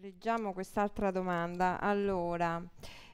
Leggiamo quest'altra domanda. Allora,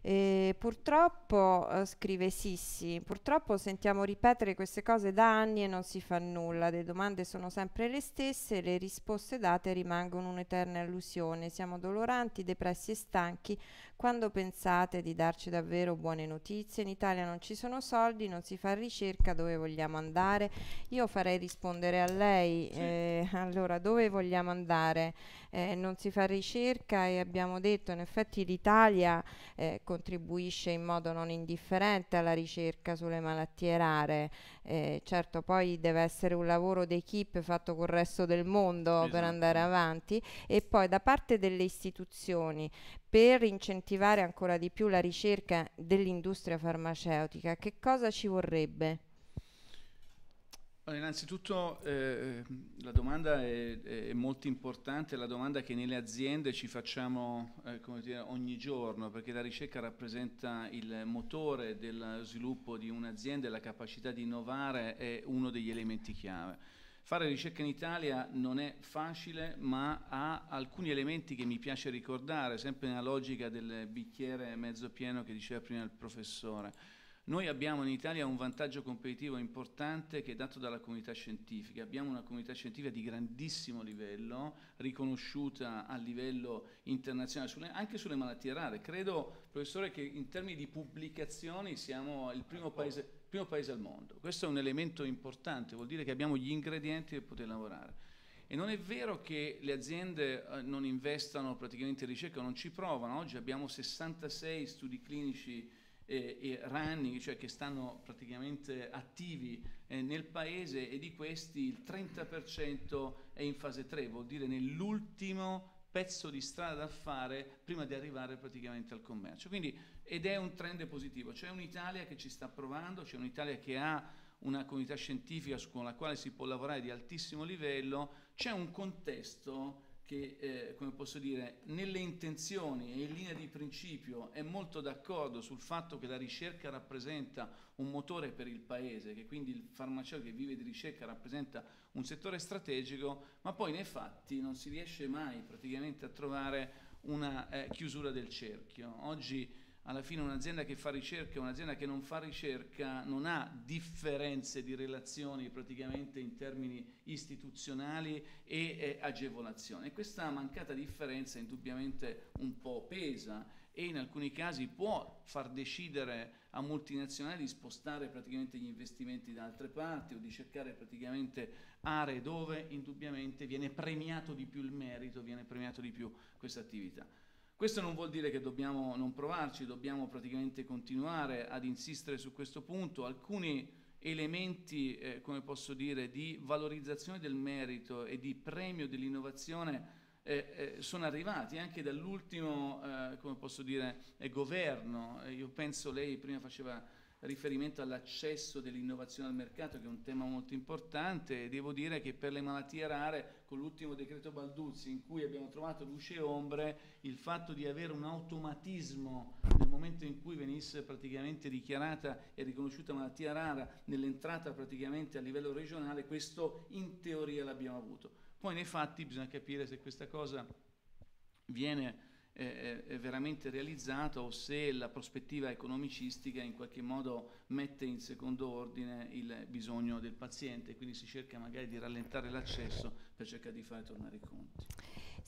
eh, purtroppo, eh, scrive Sissi, purtroppo sentiamo ripetere queste cose da anni e non si fa nulla, le domande sono sempre le stesse, le risposte date rimangono un'eterna illusione, siamo doloranti, depressi e stanchi quando pensate di darci davvero buone notizie, in Italia non ci sono soldi, non si fa ricerca, dove vogliamo andare? Io farei rispondere a lei, sì. eh, allora dove vogliamo andare? Eh, non si fa ricerca e abbiamo detto in effetti l'Italia eh, contribuisce in modo non indifferente alla ricerca sulle malattie rare, eh, certo poi deve essere un lavoro d'equipe fatto col resto del mondo esatto. per andare avanti e poi da parte delle istituzioni per incentivare incentivare ancora di più la ricerca dell'industria farmaceutica, che cosa ci vorrebbe? Allora, innanzitutto eh, la domanda è, è, molto importante, la domanda che nelle aziende ci facciamo eh, dire, ogni giorno, perché la ricerca rappresenta il motore del sviluppo di un'azienda e la capacità di innovare è uno degli elementi chiave. Fare ricerca in Italia non è facile, ma ha alcuni elementi che mi piace ricordare, sempre nella logica del bicchiere mezzo pieno che diceva prima il professore. Noi abbiamo in Italia un vantaggio competitivo importante che è dato dalla comunità scientifica. Abbiamo una comunità scientifica di grandissimo livello, riconosciuta a livello internazionale, sulle, anche sulle malattie rare. Credo, professore, che in termini di pubblicazioni siamo il primo paese primo paese al mondo. Questo è un elemento importante, vuol dire che abbiamo gli ingredienti per poter lavorare. E non è vero che le aziende eh, non investano praticamente in ricerca, non ci provano. Oggi abbiamo 66 studi clinici eh, e running, cioè che stanno praticamente attivi eh, nel paese e di questi il 30% è in fase 3, vuol dire nell'ultimo pezzo di strada da fare prima di arrivare praticamente al commercio. Quindi, ed è un trend positivo, c'è un'Italia che ci sta provando, c'è un'Italia che ha una comunità scientifica con la quale si può lavorare di altissimo livello, c'è un contesto che, eh, come posso dire, nelle intenzioni e in linea di principio è molto d'accordo sul fatto che la ricerca rappresenta un motore per il paese, che quindi il farmaceutico che vive di ricerca rappresenta un settore strategico, ma poi nei fatti non si riesce mai praticamente a trovare una eh, chiusura del cerchio. Oggi alla fine un'azienda che fa ricerca e un'azienda che non fa ricerca non ha differenze di relazioni praticamente in termini istituzionali e eh, agevolazione. Questa mancata differenza indubbiamente un po' pesa e in alcuni casi può far decidere a multinazionali di spostare praticamente gli investimenti da altre parti o di cercare praticamente aree dove indubbiamente viene premiato di più il merito, viene premiato di più questa attività. Questo non vuol dire che dobbiamo non provarci, dobbiamo praticamente continuare ad insistere su questo punto. Alcuni elementi, eh, come posso dire, di valorizzazione del merito e di premio dell'innovazione eh, eh, sono arrivati anche dall'ultimo, eh, come posso dire, eh, governo. Eh, io penso lei prima faceva riferimento all'accesso dell'innovazione al mercato, che è un tema molto importante. Devo dire che per le malattie rare, con l'ultimo decreto Balduzzi, in cui abbiamo trovato luce e ombre, il fatto di avere un automatismo nel momento in cui venisse praticamente dichiarata e riconosciuta malattia rara nell'entrata praticamente a livello regionale, questo in teoria l'abbiamo avuto. Poi nei fatti bisogna capire se questa cosa viene eh, è veramente realizzato o se la prospettiva economicistica in qualche modo mette in secondo ordine il bisogno del paziente, quindi si cerca magari di rallentare l'accesso per cercare di fare tornare i conti.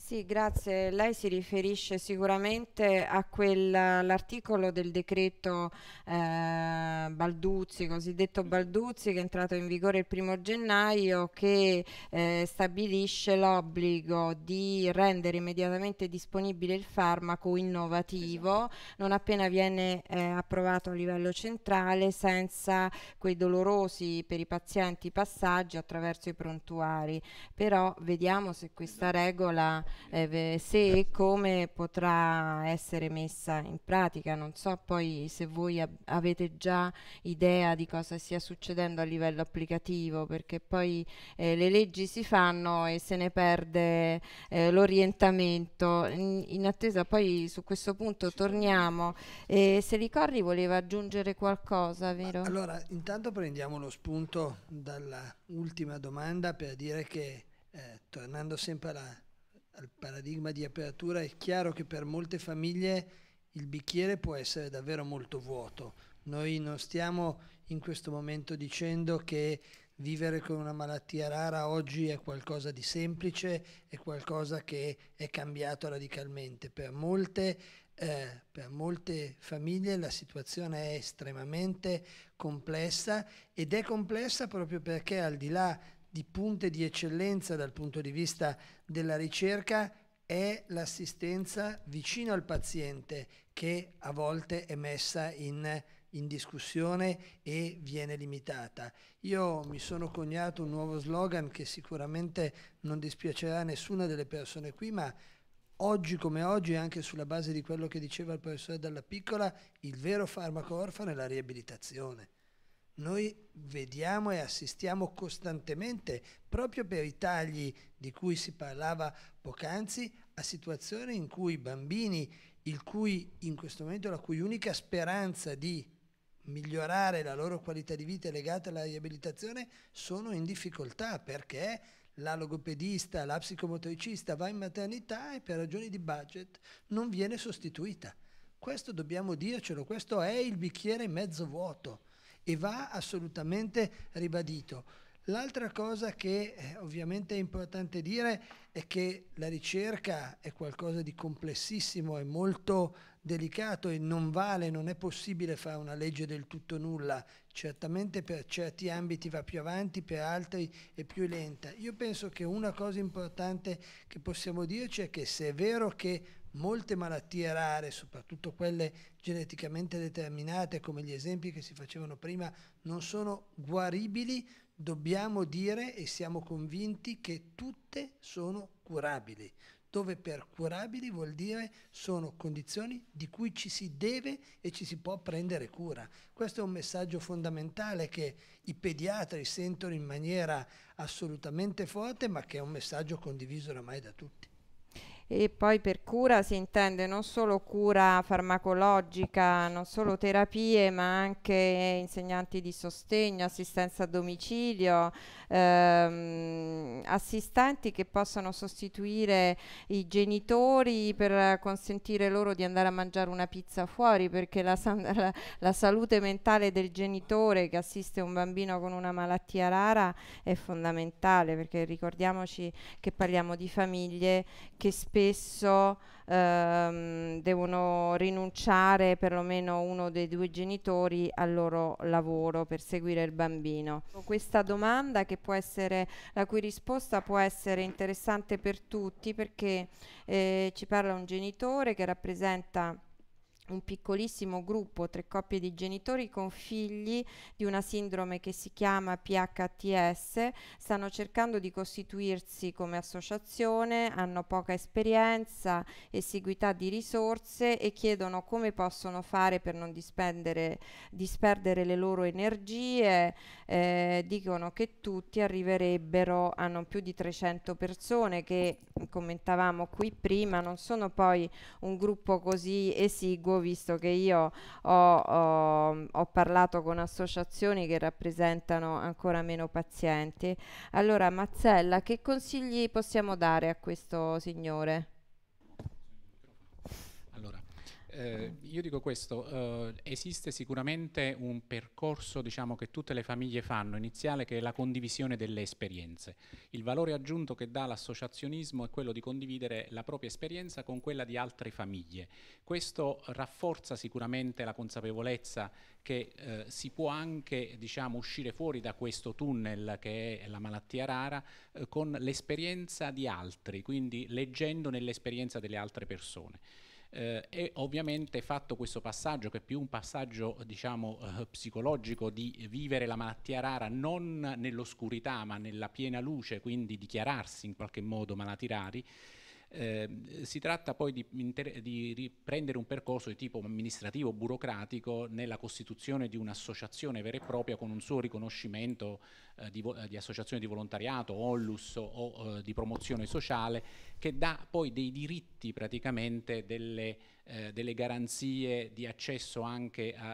Sì, grazie. Lei si riferisce sicuramente all'articolo del decreto eh, Balduzzi, cosiddetto Balduzzi, che è entrato in vigore il primo gennaio, che eh, stabilisce l'obbligo di rendere immediatamente disponibile il farmaco innovativo, esatto. non appena viene eh, approvato a livello centrale, senza quei dolorosi per i pazienti passaggi attraverso i prontuari. Però vediamo se questa esatto. regola eh, se e come potrà essere messa in pratica. Non so poi se voi avete già idea di cosa stia succedendo a livello applicativo, perché poi eh, le leggi si fanno e se ne perde eh, l'orientamento. In, in, attesa poi su questo punto torniamo. Eh, se Licorri voleva aggiungere qualcosa, vero? Allora, intanto prendiamo lo spunto dalla ultima domanda per dire che, eh, tornando sempre alla al paradigma di apertura, è chiaro che per molte famiglie il bicchiere può essere davvero molto vuoto. Noi non stiamo in questo momento dicendo che vivere con una malattia rara oggi è qualcosa di semplice, è qualcosa che è cambiato radicalmente. Per molte, eh, per molte famiglie la situazione è estremamente complessa ed è complessa proprio perché al di là di punte di eccellenza dal punto di vista della ricerca è l'assistenza vicino al paziente che a volte è messa in, in discussione e viene limitata. Io mi sono coniato un nuovo slogan che sicuramente non dispiacerà a nessuna delle persone qui, ma oggi come oggi, anche sulla base di quello che diceva il professore Dalla Piccola, il vero farmaco orfano è la riabilitazione noi vediamo e assistiamo costantemente, proprio per i tagli di cui si parlava poc'anzi, a situazioni in cui i bambini, il cui in questo momento la cui unica speranza di migliorare la loro qualità di vita legata alla riabilitazione, sono in difficoltà perché la logopedista, la psicomotricista va in maternità e per ragioni di budget non viene sostituita. Questo dobbiamo dircelo, questo è il bicchiere mezzo vuoto e va assolutamente ribadito. L'altra cosa che eh, ovviamente è importante dire è che la ricerca è qualcosa di complessissimo, è molto delicato e non vale, non è possibile fare una legge del tutto nulla. Certamente per certi ambiti va più avanti, per altri è più lenta. Io penso che una cosa importante che possiamo dirci è che se è vero che molte malattie rare, soprattutto quelle geneticamente determinate, come gli esempi che si facevano prima, non sono guaribili, dobbiamo dire e siamo convinti che tutte sono curabili, dove per curabili vuol dire sono condizioni di cui ci si deve e ci si può prendere cura. Questo è un messaggio fondamentale che i pediatri sentono in maniera assolutamente forte, ma che è un messaggio condiviso oramai da tutti. E poi per cura si intende non solo cura farmacologica, non solo terapie, ma anche insegnanti di sostegno, assistenza a domicilio, ehm, assistenti che possono sostituire i genitori per consentire loro di andare a mangiare una pizza fuori, perché la, la, la salute mentale del genitore che assiste un bambino con una malattia rara è fondamentale, perché ricordiamoci che parliamo di famiglie che spesso spesso ehm, devono rinunciare perlomeno uno dei due genitori al loro lavoro per seguire il bambino. Questa domanda essere, la cui risposta può essere interessante per tutti perché eh, ci parla un genitore che rappresenta un piccolissimo gruppo, tre coppie di genitori con figli di una sindrome che si chiama PHTS, stanno cercando di costituirsi come associazione, hanno poca esperienza, esiguità di risorse e chiedono come possono fare per non disperdere le loro energie, eh, dicono che tutti arriverebbero a non più di 300 persone che, mm, commentavamo qui prima, non sono poi un gruppo così esiguo visto che io ho, ho, ho parlato con associazioni che rappresentano ancora meno pazienti, allora Mazzella, che consigli possiamo dare a questo signore? eh, io dico questo, eh, esiste sicuramente un percorso diciamo, che tutte le famiglie fanno, iniziale, che è la condivisione delle esperienze. Il valore aggiunto che dà l'associazionismo è quello di condividere la propria esperienza con quella di altre famiglie. Questo rafforza sicuramente la consapevolezza che eh, si può anche diciamo, uscire fuori da questo tunnel che è la malattia rara eh, con l'esperienza di altri, quindi leggendo nell'esperienza delle altre persone. Eh, e ovviamente fatto questo passaggio, che è più un passaggio diciamo, eh, psicologico di vivere la malattia rara non nell'oscurità ma nella piena luce, quindi dichiararsi in qualche modo malati rari, eh, si tratta poi di, di riprendere un percorso di tipo amministrativo, burocratico, nella costituzione di un'associazione vera e propria con un suo riconoscimento eh, di, eh, di, associazione di volontariato, onlus o eh, di promozione sociale, che dà poi dei diritti praticamente delle, eh, delle garanzie di accesso anche a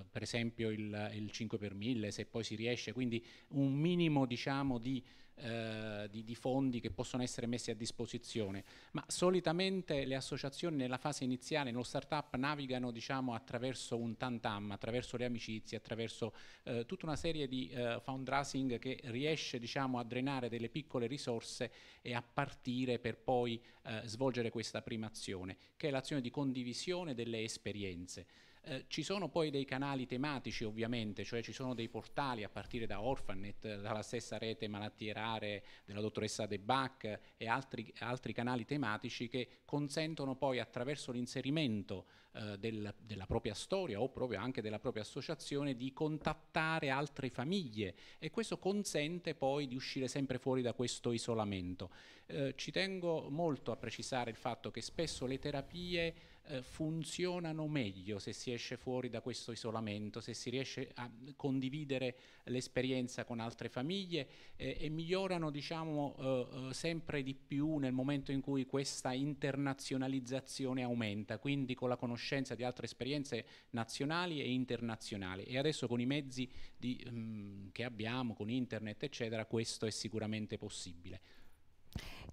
eh, per esempio il, il 5 per 1000 se poi si riesce, quindi un minimo diciamo di eh, di, di, fondi che possono essere messi a disposizione, ma solitamente le associazioni nella fase iniziale, nello startup, navigano diciamo, attraverso un tantam, attraverso le amicizie, attraverso eh, tutta una serie di eh, fundraising che riesce diciamo, a drenare delle piccole risorse e a partire per poi eh, svolgere questa prima azione, che è l'azione di condivisione delle esperienze. Eh, ci sono poi dei canali tematici ovviamente, cioè ci sono dei portali a partire da Orphanet, dalla stessa rete malattie rare della dottoressa De Bach e altri, altri canali tematici che consentono poi attraverso l'inserimento eh, del, della propria storia o proprio anche della propria associazione di contattare altre famiglie e questo consente poi di uscire sempre fuori da questo isolamento. Eh, ci tengo molto a precisare il fatto che spesso le terapie eh, funzionano meglio se si esce fuori da questo isolamento, se si riesce a condividere l'esperienza con altre famiglie eh, e migliorano diciamo, eh, eh, sempre di più nel momento in cui questa internazionalizzazione aumenta, quindi con la conoscenza di altre esperienze nazionali e internazionali. E adesso con i mezzi di, mh, mm, che abbiamo, con internet eccetera, questo è sicuramente possibile.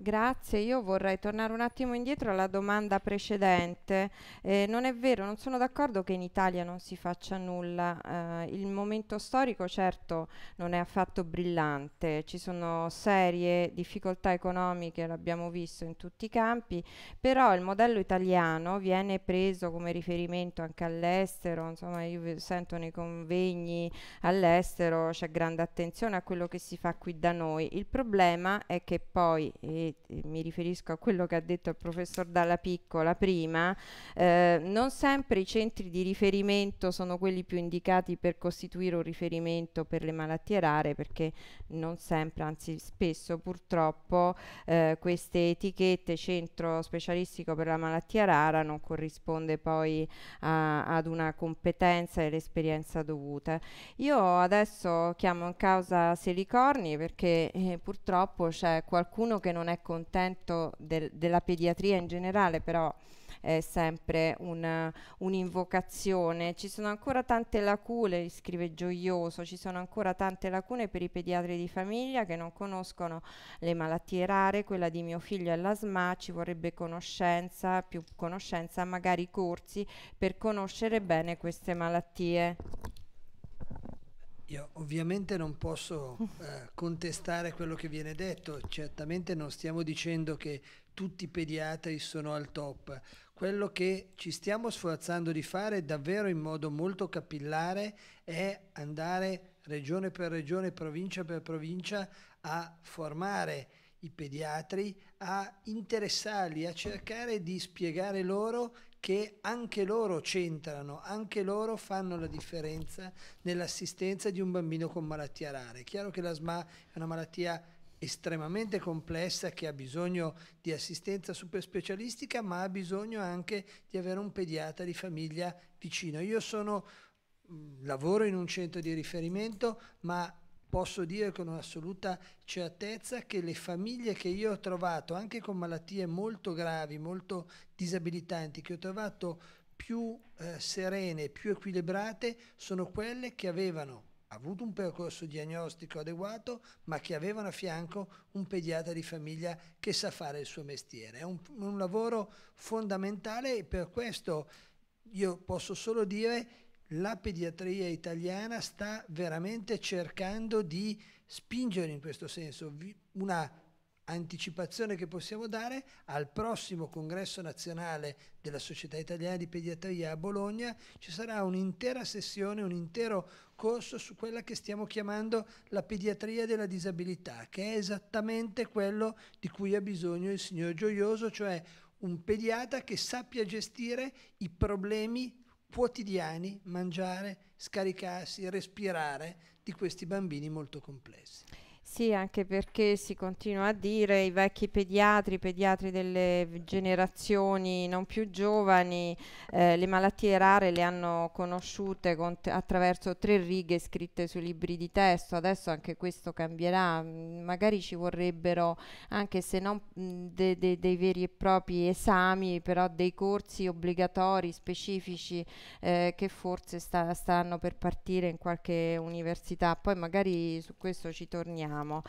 Grazie, io vorrei tornare un attimo indietro alla domanda precedente. Eh, non è vero, non sono d'accordo che in Italia non si faccia nulla. Eh, il momento storico certo non è affatto brillante, ci sono serie difficoltà economiche, l'abbiamo visto in tutti i campi, però il modello italiano viene preso come riferimento anche all'estero, insomma io sento nei convegni all'estero c'è grande attenzione a quello che si fa qui da noi. Il problema è che poi... Eh, eh, mi riferisco a quello che ha detto il professor Dalla Piccola prima, eh, non sempre i centri di riferimento sono quelli più indicati per costituire un riferimento per le malattie rare perché non sempre, anzi spesso purtroppo eh, queste etichette centro specialistico per la malattia rara non corrisponde poi a, ad una competenza e l'esperienza dovuta. Io adesso chiamo in causa Selicorni perché eh, purtroppo c'è qualcuno che non è contento del, della pediatria in generale, però è sempre una, un'invocazione. Ci sono ancora tante lacune, scrive Gioioso, ci sono ancora tante lacune per i pediatri di famiglia che non conoscono le malattie rare, quella di mio figlio è l'asma, ci vorrebbe conoscenza, più conoscenza, magari corsi per conoscere bene queste malattie. Io ovviamente non posso eh, contestare quello che viene detto, certamente non stiamo dicendo che tutti i pediatri sono al top. Quello che ci stiamo sforzando di fare davvero in modo molto capillare è andare regione per regione, provincia per provincia a formare i pediatri, a interessarli, a cercare di spiegare loro che anche loro c'entrano, anche loro fanno la differenza nell'assistenza di un bambino con malattia rare. È chiaro che la SMA è una malattia estremamente complessa che ha bisogno di assistenza super specialistica, ma ha bisogno anche di avere un pediatra di famiglia vicino. Io sono, lavoro in un centro di riferimento, ma posso dire con assoluta certezza che le famiglie che io ho trovato, anche con malattie molto gravi, molto disabilitanti, che ho trovato più eh, serene, più equilibrate, sono quelle che avevano avuto un percorso diagnostico adeguato, ma che avevano a fianco un pediatra di famiglia che sa fare il suo mestiere. È un, un lavoro fondamentale e per questo io posso solo dire la pediatria italiana sta veramente cercando di spingere in questo senso una anticipazione che possiamo dare al prossimo congresso nazionale della Società Italiana di Pediatria a Bologna ci sarà un'intera sessione, un intero corso su quella che stiamo chiamando la pediatria della disabilità, che è esattamente quello di cui ha bisogno il signor Gioioso, cioè un pediatra che sappia gestire i problemi quotidiani mangiare, scaricarsi, respirare di questi bambini molto complessi. Sì, anche perché si continua a dire i vecchi pediatri, i pediatri delle generazioni non più giovani, eh, le malattie rare le hanno conosciute con attraverso tre righe scritte sui libri di testo, adesso anche questo cambierà, mm, magari ci vorrebbero anche se non mm, de de dei veri e propri esami, però dei corsi obbligatori specifici eh, che forse sta stanno per partire in qualche università, poi magari su questo ci torniamo facciamo.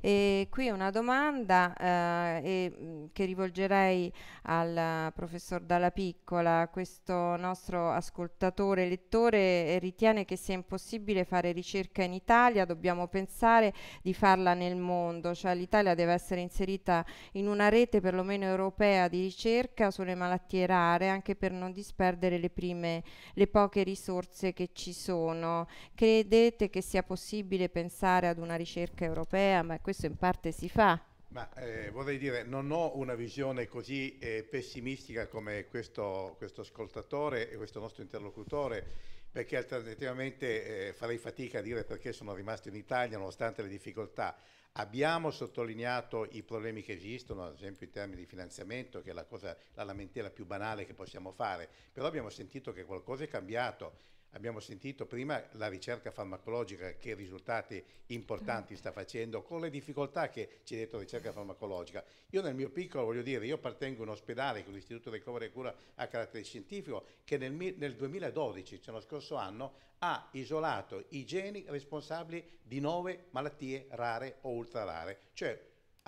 E qui una domanda eh, mm, che rivolgerei al eh, professor Dalla Piccola, questo nostro ascoltatore lettore eh, ritiene che sia impossibile fare ricerca in Italia, dobbiamo pensare di farla nel mondo, cioè l'Italia deve essere inserita in una rete perlomeno europea di ricerca sulle malattie rare, anche per non disperdere le prime, le poche risorse che ci sono. Credete che sia possibile pensare ad una ricerca europea? europea, ma questo in parte si fa. Ma eh, vorrei dire, non ho una visione così eh, pessimistica come questo, questo, ascoltatore e questo nostro interlocutore, perché alternativamente eh, farei fatica a dire perché sono rimasto in Italia nonostante le difficoltà. Abbiamo sottolineato i problemi che esistono, ad esempio in termini di finanziamento, che è la, cosa, la lamentela più banale che possiamo fare, però abbiamo sentito che qualcosa è cambiato Abbiamo sentito prima la ricerca farmacologica che risultati importanti sta facendo con le difficoltà che ci ha detto ricerca farmacologica. Io nel mio piccolo voglio dire, io appartengo a un ospedale con l'Istituto Recovery e Cura a carattere scientifico che nel, nel 2012, cioè lo scorso anno, ha isolato i geni responsabili di nove malattie rare o ultra rare, cioè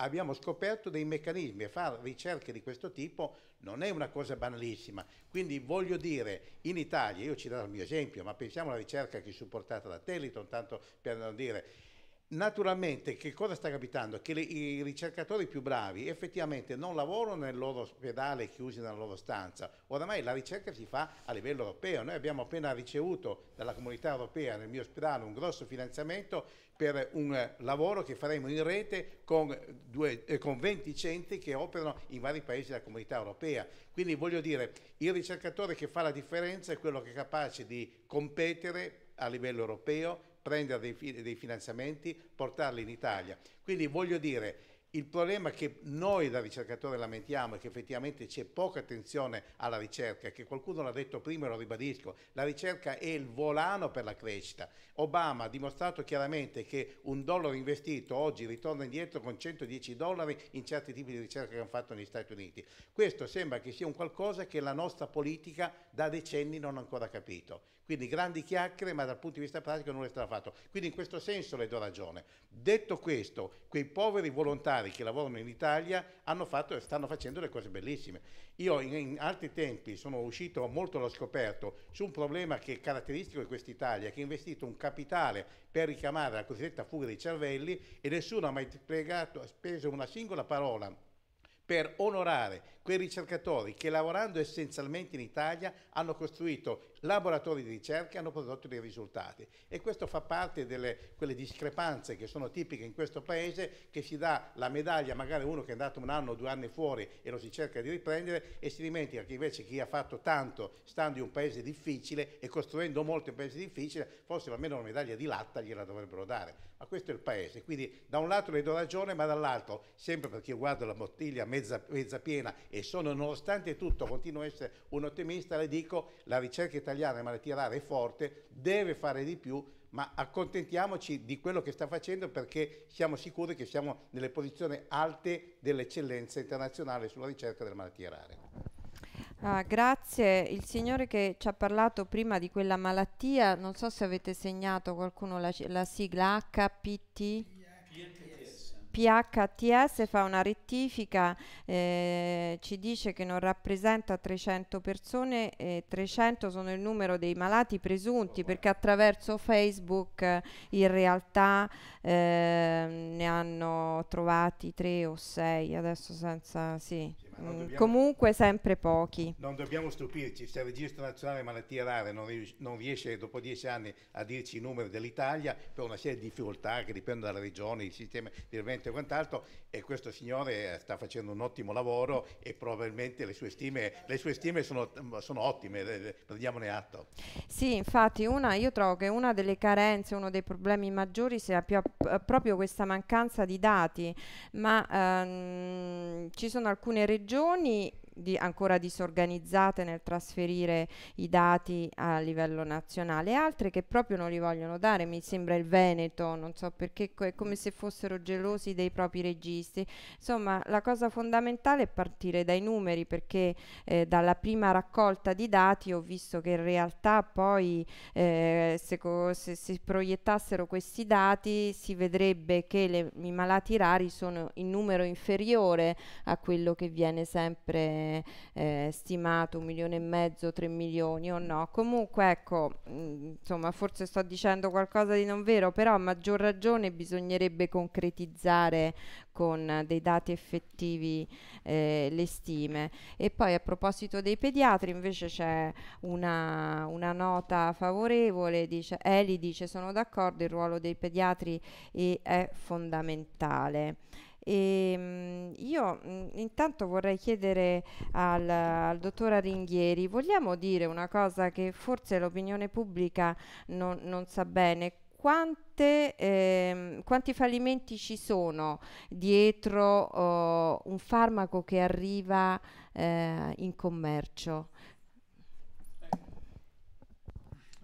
abbiamo scoperto dei meccanismi e fare ricerche di questo tipo non è una cosa banalissima. Quindi voglio dire, in Italia, io ci darò il mio esempio, ma pensiamo alla ricerca che è supportata da Teliton, tanto per non dire Naturalmente che cosa sta capitando? Che le, i ricercatori più bravi effettivamente non lavorano nel loro ospedale chiusi nella loro stanza, oramai la ricerca si fa a livello europeo, noi abbiamo appena ricevuto dalla comunità europea nel mio ospedale un grosso finanziamento per un eh, lavoro che faremo in rete con, due, eh, con 20 centri che operano in vari paesi della comunità europea, quindi voglio dire il ricercatore che fa la differenza è quello che è capace di competere a livello europeo prendere dei, dei finanziamenti, portarli in Italia. Quindi voglio dire, il problema che noi da ricercatore lamentiamo è che effettivamente c'è poca attenzione alla ricerca, che qualcuno l'ha detto prima e lo ribadisco, la ricerca è il volano per la crescita. Obama ha dimostrato chiaramente che un dollaro investito oggi ritorna indietro con 110 dollari in certi tipi di ricerca che hanno fatto negli Stati Uniti. Questo sembra che sia un qualcosa che la nostra politica da decenni non ha ancora capito. Quindi grandi chiacchiere, ma dal punto di vista pratico non è stato fatto. Quindi in questo senso le do ragione. Detto questo, quei poveri volontari parlamentari che lavorano in Italia hanno fatto e stanno facendo le cose bellissime. Io in, in altri tempi sono uscito molto allo scoperto su un problema che è caratteristico di quest'Italia, che ha investito un capitale per richiamare la cosiddetta fuga dei cervelli e nessuno ha mai spiegato, speso una singola parola per onorare quei ricercatori che lavorando essenzialmente in Italia hanno costruito laboratori di ricerca e hanno prodotto dei risultati. E questo fa parte delle quelle discrepanze che sono tipiche in questo paese, che si dà la medaglia magari uno che è andato un anno o due anni fuori e lo si cerca di riprendere e si dimentica che invece chi ha fatto tanto stando in un paese difficile e costruendo molto in un paese difficile, forse almeno una medaglia di latta gliela dovrebbero dare. Ma questo è il paese, quindi da un lato le do ragione, ma dall'altro, sempre perché io guardo la bottiglia mezza, mezza piena e sono nonostante tutto, continuo a essere un ottimista, le dico la ricerca italiana in malattie rare è forte, deve fare di più, ma accontentiamoci di quello che sta facendo perché siamo sicuri che siamo nelle posizioni alte dell'eccellenza internazionale sulla ricerca delle malattie rare. Ah, grazie, il signore che ci ha parlato prima di quella malattia, non so se avete segnato qualcuno la, la sigla HPT. PHTS fa una rettifica, eh, ci dice che non rappresenta 300 persone, eh, 300 sono il numero dei malati presunti perché attraverso Facebook eh, in realtà ehm, ne hanno trovati 3 o 6, adesso senza... Sì. Mm, dobbiamo, comunque sempre pochi. Non dobbiamo stupirci, se il Registro Nazionale Malattie Rare non, non riesce dopo dieci anni a dirci i numeri dell'Italia per una serie di difficoltà che dipendono dalla regione, il sistema di evento e quant'altro, e questo signore eh, sta facendo un ottimo lavoro e probabilmente le sue stime, le sue stime sono, sono ottime, prendiamone atto. Sì, infatti una, io trovo che una delle carenze, uno dei problemi maggiori sia più, proprio questa mancanza di dati, ma ehm, ci sono alcune regioni regioni di ancora disorganizzate nel trasferire i dati a livello nazionale, altre che proprio non li vogliono dare, mi sembra il Veneto, non so perché, co è come se fossero gelosi dei propri registri. Insomma, la cosa fondamentale è partire dai numeri perché eh, dalla prima raccolta di dati ho visto che in realtà poi eh, se, se si proiettassero questi dati si vedrebbe che le, i malati rari sono in numero inferiore a quello che viene sempre eh, stimato un milione e mezzo, tre milioni o no. Comunque, ecco, mh, mm, insomma, forse sto dicendo qualcosa di non vero, però a maggior ragione bisognerebbe concretizzare con dei dati effettivi eh, le stime. E poi a proposito dei pediatri, invece c'è una, una nota favorevole, dice, Eli dice sono d'accordo, il ruolo dei pediatri è fondamentale. E, ehm, io mhmm, intanto vorrei chiedere al, al dottor Aringhieri, vogliamo dire una cosa che forse l'opinione pubblica non, non sa bene? Quante, ehm, quanti fallimenti ci sono dietro oh, un farmaco che arriva eh, in commercio?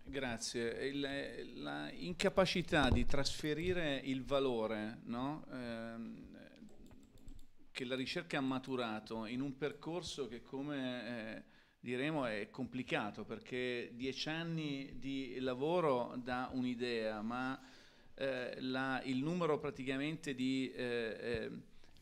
Grazie. L'incapacità di trasferire il valore no? eh, che la ricerca ha maturato in un percorso che come eh, diremo è complicato perché dieci anni di lavoro dà un'idea, ma eh, la, il numero praticamente di eh, eh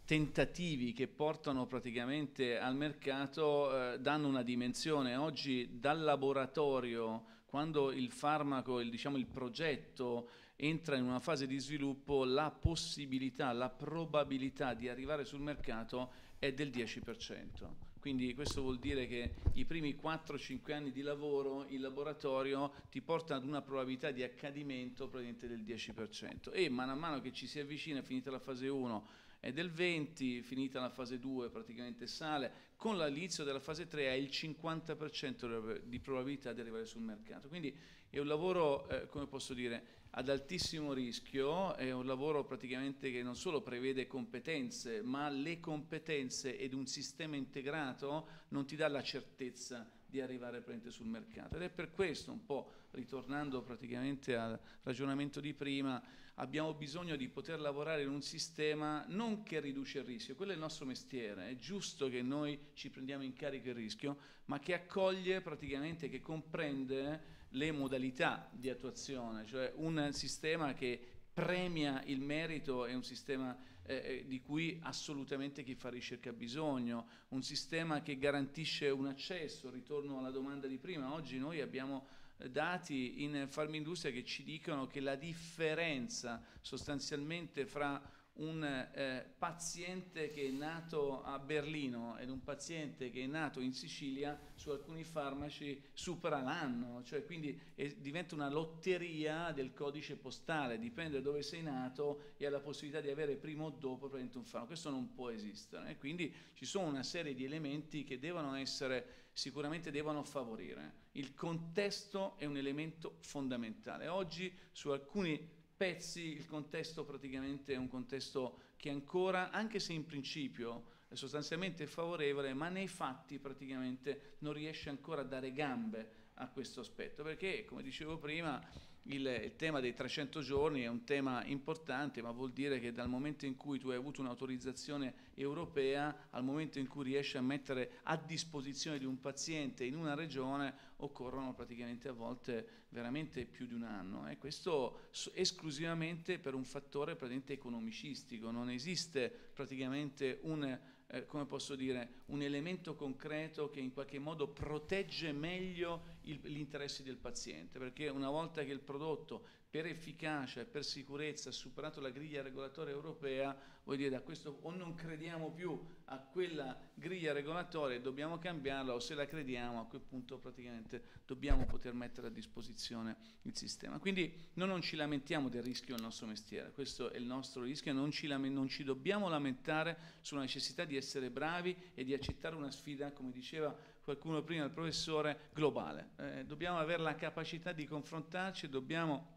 tentativi che portano praticamente al mercato eh, danno una dimensione. Oggi dal laboratorio, quando il farmaco, il, diciamo, il progetto entra in una fase di sviluppo la possibilità, la probabilità di arrivare sul mercato è del 10%. Quindi questo vuol dire che i primi 4-5 anni di lavoro in laboratorio ti portano ad una probabilità di accadimento praticamente del 10%. E man mano che ci si avvicina, finita la fase 1, è del 20, finita la fase 2 praticamente sale, con l'inizio della fase 3 hai il 50% di probabilità di arrivare sul mercato. Quindi è un lavoro, eh, come posso dire, ad altissimo rischio, è un lavoro praticamente che non solo prevede competenze, ma le competenze ed un sistema integrato non ti dà la certezza di arrivare sul mercato. Ed è per questo, un po' ritornando praticamente al ragionamento di prima, abbiamo bisogno di poter lavorare in un sistema non che riduce il rischio, quello è il nostro mestiere, è giusto che noi ci prendiamo in carico il rischio, ma che accoglie praticamente, che comprende le modalità di attuazione, cioè un sistema che premia il merito è un sistema eh, eh, di cui assolutamente chi fa ricerca ha bisogno, un sistema che garantisce un accesso, ritorno alla domanda di prima, oggi noi abbiamo eh, dati in Farmindustria che ci dicono che la differenza sostanzialmente fra un eh, paziente che è nato a Berlino ed un paziente che è nato in Sicilia su alcuni farmaci supera l'anno, cioè quindi eh, diventa una lotteria del codice postale, dipende da dove sei nato e hai la possibilità di avere prima o dopo un farmaco, questo non può esistere e quindi ci sono una serie di elementi che devono essere sicuramente devono favorire. Il contesto è un elemento fondamentale. Oggi su alcuni pezzi, il contesto praticamente è un contesto che ancora, anche se in principio è sostanzialmente favorevole, ma nei fatti praticamente non riesce ancora a dare gambe a questo aspetto, perché come dicevo prima il, il, tema dei 300 giorni è un tema importante, ma vuol dire che dal momento in cui tu hai avuto un'autorizzazione europea al momento in cui riesci a mettere a disposizione di un paziente in una regione occorrono praticamente a volte veramente più di un anno e questo esclusivamente per un fattore praticamente economicistico, non esiste praticamente un eh, come posso dire, un elemento concreto che in qualche modo protegge meglio il, gli interessi del paziente, perché una volta che il prodotto per efficacia e per sicurezza ha superato la griglia regolatoria europea, vuol dire da questo o non crediamo più a quella griglia regolatoria e dobbiamo cambiarla o se la crediamo a quel punto praticamente dobbiamo poter mettere a disposizione il sistema. Quindi noi non ci lamentiamo del rischio del nostro mestiere, questo è il nostro rischio non ci, non ci dobbiamo lamentare sulla necessità di essere bravi e di accettare una sfida, come diceva qualcuno prima, il professore, globale. Eh, dobbiamo avere la capacità di confrontarci, dobbiamo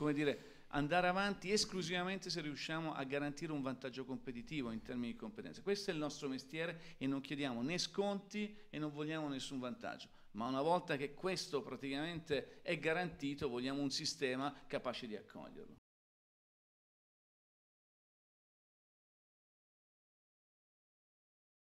come dire, andare avanti esclusivamente se riusciamo a garantire un vantaggio competitivo in termini di competenze. Questo è il nostro mestiere e non chiediamo né sconti e non vogliamo nessun vantaggio. Ma una volta che questo praticamente è garantito, vogliamo un sistema capace di accoglierlo.